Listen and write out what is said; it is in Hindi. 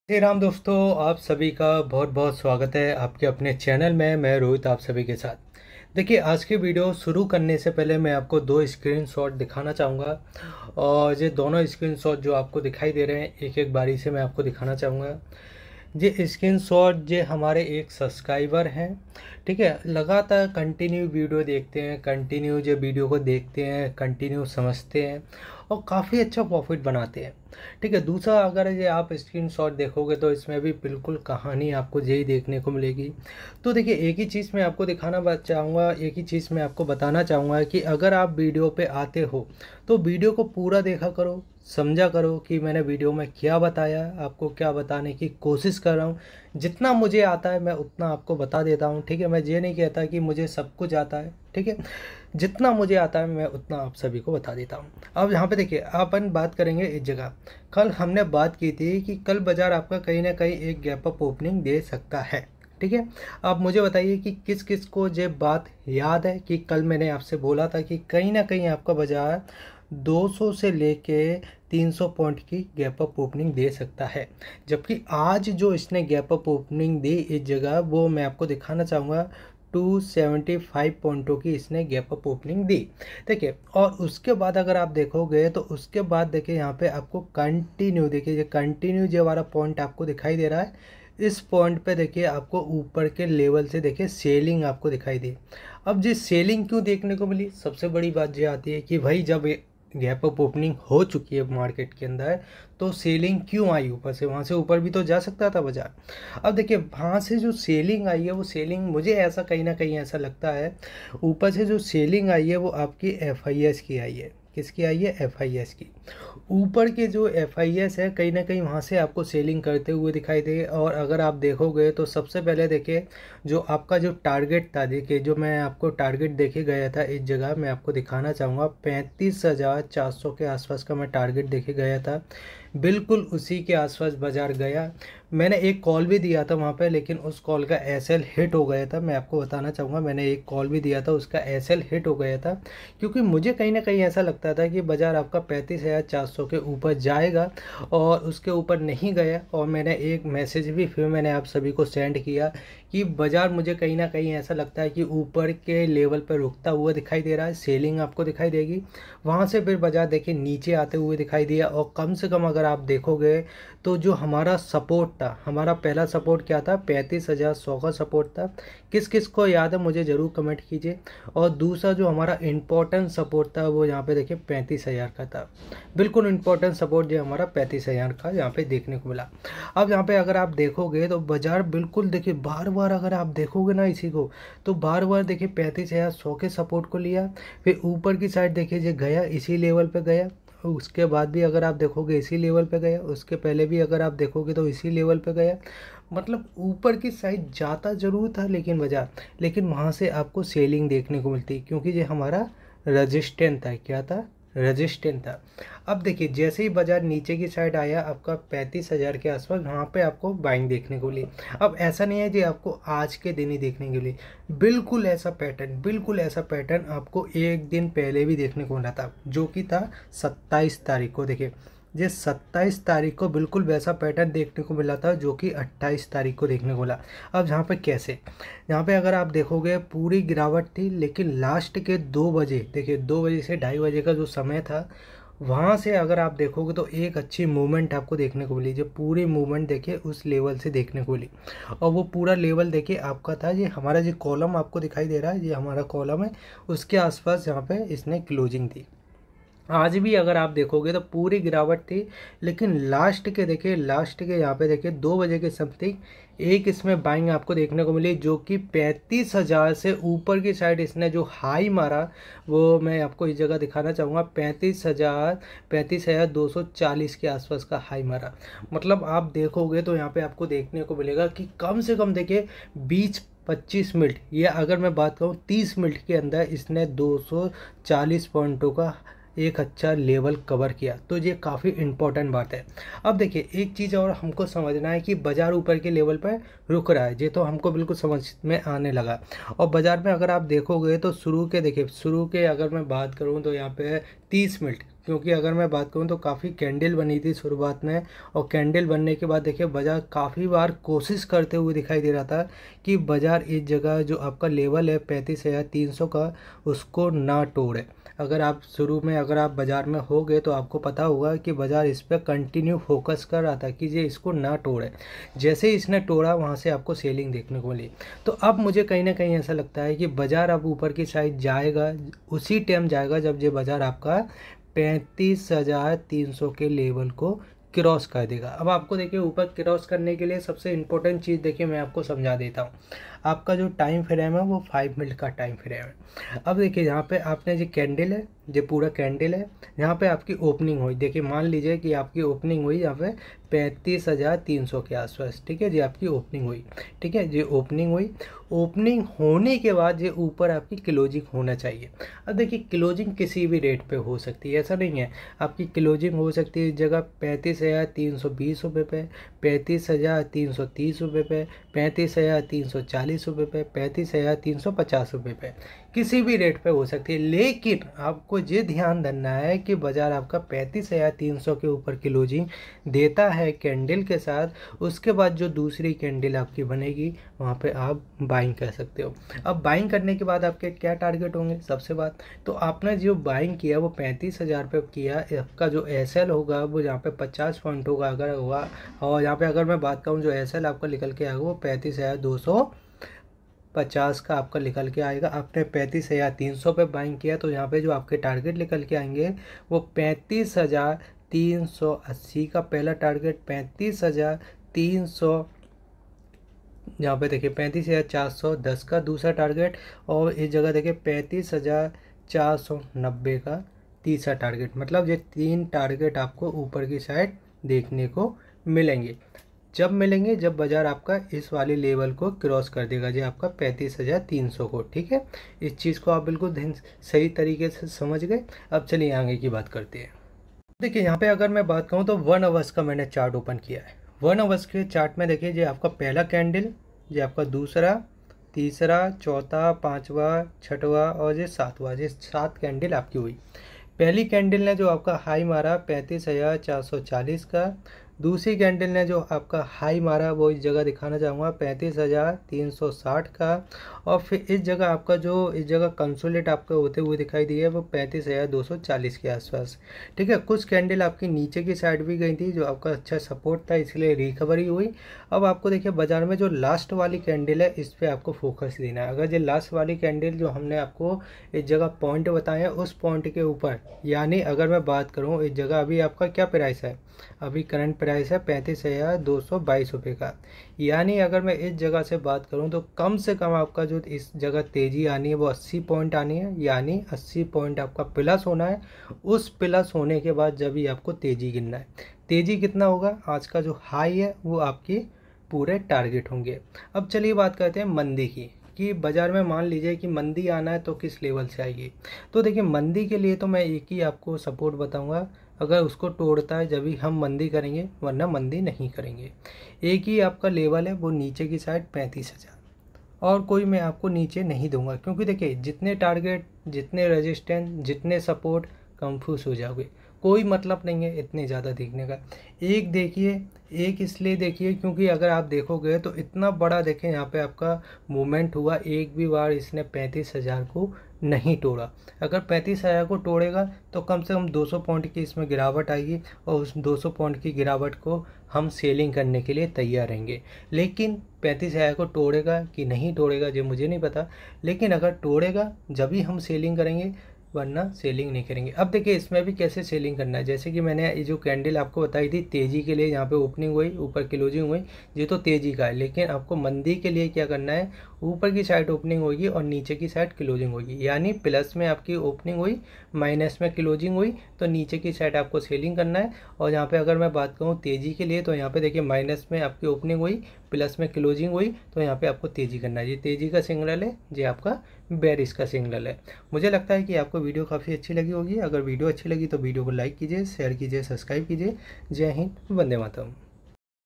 श्री राम दोस्तों आप सभी का बहुत बहुत स्वागत है आपके अपने चैनल में मैं रोहित आप सभी के साथ देखिए आज की वीडियो शुरू करने से पहले मैं आपको दो स्क्रीनशॉट दिखाना चाहूँगा और ये दोनों स्क्रीनशॉट जो आपको दिखाई दे रहे हैं एक एक बारी से मैं आपको दिखाना चाहूँगा जी स्क्रीन शॉट जे हमारे एक सब्सक्राइबर हैं ठीक है लगातार कंटिन्यू वीडियो देखते हैं कंटिन्यू जो वीडियो को देखते हैं कंटिन्यू समझते हैं और काफ़ी अच्छा प्रॉफिट बनाते हैं ठीक है दूसरा अगर ये आप स्क्रीन शॉट देखोगे तो इसमें भी बिल्कुल कहानी आपको यही देखने को मिलेगी तो देखिए एक ही चीज़ मैं आपको दिखाना चाहूँगा एक ही चीज़ मैं आपको बताना चाहूँगा कि अगर आप वीडियो पर आते हो तो वीडियो को पूरा देखा करो समझा करो कि मैंने वीडियो में क्या बताया आपको क्या बताने की कोशिश कर रहा हूँ जितना मुझे आता है मैं उतना आपको बता देता हूँ ठीक है मैं ये नहीं कहता कि मुझे सब कुछ आता है ठीक है जितना मुझे आता है मैं उतना आप सभी को बता देता हूँ अब यहाँ पे देखिए अपन बात करेंगे इस जगह कल हमने बात की थी कि कल बाज़ार आपका कहीं ना कहीं एक गैप अप ओपनिंग दे सकता है ठीक है आप मुझे बताइए कि किस किस को ये बात याद है कि कल मैंने आपसे बोला था कि कहीं ना कहीं आपका बाज़ार 200 से लेके 300 पॉइंट की गैप अप ओपनिंग दे सकता है जबकि आज जो इसने गैप अप ओपनिंग दी इस जगह वो मैं आपको दिखाना चाहूँगा 275 पॉइंटों की इसने गैप अप ओपनिंग दी देखिए और उसके बाद अगर आप देखोगे तो उसके बाद देखिए यहाँ पे आपको कंटिन्यू देखिए कंटिन्यू जो हमारा पॉइंट आपको दिखाई दे रहा है इस पॉइंट पे देखिए आपको ऊपर के लेवल से देखिए सेलिंग आपको दिखाई दी अब जी सेलिंग क्यों देखने को मिली सबसे बड़ी बात ये आती है कि भाई जब गैप अप ओपनिंग हो चुकी है मार्केट के अंदर तो सेलिंग क्यों आई ऊपर से वहाँ से ऊपर भी तो जा सकता था बाजार अब देखिए वहाँ से जो सेलिंग आई है वो सेलिंग मुझे ऐसा कहीं ना कहीं ऐसा लगता है ऊपर से जो सेलिंग आई है वो आपकी एफ की आई है किसकी आई है एफ आई एस की ऊपर के जो एफ आई एस है कहीं ना कहीं वहाँ से आपको सेलिंग करते हुए दिखाई दे और अगर आप देखोगे तो सबसे पहले देखिए जो आपका जो टारगेट था देखिए जो मैं आपको टारगेट देखे गया था इस जगह मैं आपको दिखाना चाहूँगा पैंतीस हज़ार चार सौ के आसपास का मैं टारगेट देखे गया था बिल्कुल उसी के आसपास बाज़ार गया मैंने एक कॉल भी दिया था वहाँ पे लेकिन उस कॉल का एस हिट हो गया था मैं आपको बताना चाहूँगा मैंने एक कॉल भी दिया था उसका एस हिट हो गया था क्योंकि मुझे कहीं ना कहीं ऐसा लगता था कि बाज़ार आपका पैंतीस हज़ार चार सौ के ऊपर जाएगा और उसके ऊपर नहीं गया और मैंने एक मैसेज भी फिर मैंने आप सभी को सेंड किया कि बाज़ार मुझे कहीं ना कहीं ऐसा लगता है कि ऊपर के लेवल पर रुकता हुआ दिखाई दे रहा है सेलिंग आपको दिखाई देगी वहाँ से फिर बाज़ार देखिए नीचे आते हुए दिखाई दिया और कम से कम अगर आप देखोगे तो जो हमारा सपोर्ट था हमारा पहला सपोर्ट क्या था पैंतीस हज़ार सौ का सपोर्ट था किस किस को याद है मुझे ज़रूर कमेंट कीजिए और दूसरा जो हमारा इम्पोर्टेंट सपोर्ट था वो यहाँ पे देखिए पैंतीस हज़ार का था बिल्कुल इम्पोर्टेंट सपोर्ट जो हमारा पैंतीस हज़ार का यहाँ पे देखने को मिला अब यहाँ पे अगर आप देखोगे तो बाज़ार बिल्कुल देखिए बार बार अगर आप देखोगे ना इसी को तो बार बार देखिए पैंतीस हज़ार सौ के सपोर्ट को लिया फिर ऊपर की साइड देखिए जो गया इसी लेवल पर गया उसके बाद भी अगर आप देखोगे इसी लेवल पे गया उसके पहले भी अगर आप देखोगे तो इसी लेवल पे गया मतलब ऊपर की साइड जाता ज़रूर था लेकिन वजह लेकिन वहाँ से आपको सेलिंग देखने को मिलती क्योंकि ये हमारा रजिस्टेंट था क्या था रेजिस्टेंट था अब देखिए जैसे ही बाज़ार नीचे की साइड आया आपका पैंतीस हज़ार के आसपास वहाँ पे आपको बाइंग देखने को मिली अब ऐसा नहीं है जी आपको आज के दिन ही देखने के लिए बिल्कुल ऐसा पैटर्न बिल्कुल ऐसा पैटर्न आपको एक दिन पहले भी देखने को मिला था जो कि था सत्ताईस तारीख को देखिए ये 27 तारीख को बिल्कुल वैसा पैटर्न देखने को मिला था जो कि 28 तारीख को देखने को मिला अब यहाँ पे कैसे यहाँ पे अगर आप देखोगे पूरी गिरावट थी लेकिन लास्ट के दो बजे देखिए दो बजे से ढाई बजे का जो समय था वहाँ से अगर आप देखोगे तो एक अच्छी मूवमेंट आपको देखने को मिली जो पूरी मूवमेंट देखिए उस लेवल से देखने को मिली और वो पूरा लेवल देखिए आपका था ये हमारा जो कॉलम आपको दिखाई दे रहा है ये हमारा कॉलम है उसके आसपास यहाँ पे इसने क्लोजिंग दी आज भी अगर आप देखोगे तो पूरी गिरावट थी लेकिन लास्ट के देखिए लास्ट के यहाँ पे देखिए दो बजे के समथिंग एक इसमें बाइंग आपको देखने को मिली जो कि पैंतीस हज़ार से ऊपर की साइड इसने जो हाई मारा वो मैं आपको इस जगह दिखाना चाहूँगा पैंतीस हज़ार पैंतीस हज़ार दो सौ चालीस के आसपास का हाई मारा मतलब आप देखोगे तो यहाँ पर आपको देखने को मिलेगा कि कम से कम देखिए बीच पच्चीस मिनट या अगर मैं बात करूँ तीस मिनट के अंदर इसने दो सौ चालीस पॉइंटों का एक अच्छा लेवल कवर किया तो ये काफ़ी इंपॉर्टेंट बात है अब देखिए एक चीज़ और हमको समझना है कि बाज़ार ऊपर के लेवल पर रुक रहा है ये तो हमको बिल्कुल समझ में आने लगा और बाज़ार में अगर आप देखोगे तो शुरू के देखिए शुरू के अगर मैं बात करूँ तो यहाँ पे है तीस मिनट क्योंकि अगर मैं बात करूँ तो काफ़ी कैंडल बनी थी शुरुआत में और कैंडल बनने के बाद देखिए बाज़ार काफ़ी बार कोशिश करते हुए दिखाई दे रहा था कि बाज़ार इस जगह जो आपका लेवल है पैंतीस हज़ार तीन सौ का उसको ना तोड़े अगर आप शुरू में अगर आप बाज़ार में हो गए तो आपको पता होगा कि बाज़ार इस पर कंटिन्यू फोकस कर रहा था कि ये इसको ना तोड़े जैसे ही इसने तोड़ा वहाँ से आपको सेलिंग देखने को मिली तो अब मुझे कहीं ना कहीं ऐसा लगता है कि बाज़ार अब ऊपर की साइड जाएगा उसी टाइम जाएगा जब ये बाज़ार आपका पैंतीस हज़ार तीन सौ के लेवल को क्रॉस कर देगा अब आपको देखिए ऊपर क्रॉस करने के लिए सबसे इम्पोर्टेंट चीज़ देखिए मैं आपको समझा देता हूँ आपका जो टाइम फ्रेम है वो फाइव मिनट का टाइम फ्रेम है अब देखिए यहाँ पे आपने जो कैंडल है जो पूरा कैंडल है यहाँ पे आपकी ओपनिंग हुई देखिए मान लीजिए कि आपकी ओपनिंग हुई यहाँ पे पैंतीस हज़ार तीन सौ के आसपास ठीक है जी आपकी ओपनिंग हुई ठीक है जी ओपनिंग हुई ओपनिंग होने के बाद ये ऊपर आपकी क्लोजिंग होना चाहिए अब देखिए क्लोजिंग किसी भी रेट पे हो सकती है ऐसा नहीं है आपकी क्लोजिंग हो सकती है जगह पैंतीस हज़ार तीन सौ बीस रुपये पे पैंतीस हज़ार तीन सौ तीस रुपये पे पैंतीस हज़ार तीन सौ चालीस पैंतीस रुपये पे पैंतीस हज़ार तीन सौ पचास रुपये पे किसी भी रेट पे हो सकती है लेकिन आपको ये ध्यान धरना है कि बाज़ार आपका पैंतीस हज़ार तीन सौ के ऊपर क्लोजिंग देता है कैंडल के साथ उसके बाद जो दूसरी कैंडल आपकी बनेगी वहाँ पे आप बाइंग कर सकते हो अब बाइंग करने के बाद आपके क्या टारगेट होंगे सबसे बात तो आपने जो बाइंग किया वो पैंतीस हज़ार पे किया आपका जो एस एल होगा वो जहाँ पे पचास पॉइंट होगा अगर हुआ और यहाँ पे अगर मैं बात करूँ जो एस एल आपका निकल के आएगा वो पैंतीस हज़ार दो सौ पचास का आपका निकल के आएगा आपने पैंतीस हज़ार तीन सौ पर बाइंग किया तो यहाँ पे जो आपके टारगेट निकल के आएंगे वो पैंतीस हज़ार तीन सौ अस्सी का पहला टारगेट पैंतीस हज़ार तीन सौ यहाँ पे देखिए पैंतीस हज़ार चार सौ दस का दूसरा टारगेट और इस जगह देखिए पैंतीस हज़ार चार सौ नब्बे का तीसरा टारगेट मतलब ये तीन टारगेट आपको ऊपर की साइड देखने को मिलेंगे जब मिलेंगे जब बाज़ार आपका इस वाली लेवल को क्रॉस कर देगा जी आपका पैंतीस हज़ार तीन सौ को ठीक है इस चीज़ को आप बिल्कुल सही तरीके से समझ गए अब चलिए आगे की बात करते हैं देखिए यहाँ पे अगर मैं बात कहूँ तो वन अवर्स का मैंने चार्ट ओपन किया है वन अवर्स के चार्ट में देखिए जी आपका पहला कैंडल ये आपका दूसरा तीसरा चौथा पाँचवा छठवा और ये सातवा ये सात कैंडल आपकी हुई पहली कैंडल ने जो आपका हाई मारा पैंतीस हज़ार चार सौ चालीस का दूसरी कैंडल ने जो आपका हाई मारा वो इस जगह दिखाना चाहूँगा पैंतीस हज़ार तीन सौ साठ का और फिर इस जगह आपका जो इस जगह कंसोलेट आपका होते हुए दिखाई दिया है वो पैंतीस हज़ार दो सौ चालीस के आसपास ठीक है कुछ कैंडल आपकी नीचे की साइड भी गई थी जो आपका अच्छा सपोर्ट था इसलिए रिकवरी हुई अब आपको देखिए बाज़ार में जो लास्ट वाली कैंडल है इस पर आपको फोकस देना है अगर ये लास्ट वाली कैंडल जो हमने आपको इस जगह पॉइंट बताया उस पॉइंट के ऊपर यानी अगर मैं बात करूँ इस जगह अभी आपका क्या प्राइस है अभी करंट प्राइस है पैंतीस हज़ार दो सौ बाईस रुपये का यानी अगर मैं इस जगह से बात करूँ तो कम से कम आपका जो बावजूद इस जगह तेज़ी आनी है वो 80 पॉइंट आनी है यानी 80 पॉइंट आपका प्लस होना है उस प्लस होने के बाद जब ही आपको तेज़ी गिनना है तेज़ी कितना होगा आज का जो हाई है वो आपकी पूरे टारगेट होंगे अब चलिए बात करते हैं मंदी की कि बाज़ार में मान लीजिए कि मंदी आना है तो किस लेवल से आएगी तो देखिए मंदी के लिए तो मैं एक ही आपको सपोर्ट बताऊंगा अगर उसको तोड़ता है जब भी हम मंदी करेंगे वरना मंदी नहीं करेंगे एक ही आपका लेवल है वो नीचे की साइड पैंतीस हज़ार और कोई मैं आपको नीचे नहीं दूंगा क्योंकि देखिए जितने टारगेट जितने रेजिस्टेंस जितने सपोर्ट कंफ्यूज हो जाओगे कोई मतलब नहीं है इतने ज़्यादा देखने का एक देखिए एक इसलिए देखिए क्योंकि अगर आप देखोगे तो इतना बड़ा देखें यहाँ पे आपका मूवमेंट हुआ एक भी बार इसने पैंतीस हज़ार को नहीं तोड़ा अगर पैंतीस हज़ार को तोड़ेगा तो कम से कम 200 पॉइंट की इसमें गिरावट आएगी और उस 200 पॉइंट की गिरावट को हम सेलिंग करने के लिए तैयार रहेंगे लेकिन पैंतीस हज़ार को तोड़ेगा कि नहीं तोड़ेगा ये मुझे नहीं पता लेकिन अगर तोड़ेगा जब भी हम सेलिंग करेंगे वरना सेलिंग नहीं करेंगे अब देखिए इसमें भी कैसे सेलिंग करना है जैसे कि मैंने ये जो कैंडल आपको बताई थी तेज़ी के लिए यहाँ पे ओपनिंग हुई ऊपर क्लोजिंग हुई ये तो तेज़ी का है लेकिन आपको मंदी के लिए क्या करना है ऊपर की साइड ओपनिंग होगी और नीचे की साइड क्लोजिंग होगी यानी प्लस में आपकी ओपनिंग हुई माइनस में क्लोजिंग हुई तो नीचे की साइड आपको सेलिंग करना है और यहाँ पे अगर मैं बात करूँ तेज़ी के लिए तो यहाँ पे देखिए माइनस में आपकी ओपनिंग हुई प्लस में क्लोजिंग हुई तो यहाँ पे आपको तेज़ी करना है ये तेज़ी का सिग्नल है ये आपका बेरिस का सिग्नल है मुझे लगता है कि आपको वीडियो काफ़ी अच्छी लगी होगी अगर वीडियो अच्छी लगी तो वीडियो को लाइक कीजिए शेयर कीजिए सब्सक्राइब कीजिए जय हिंद वंदे मातम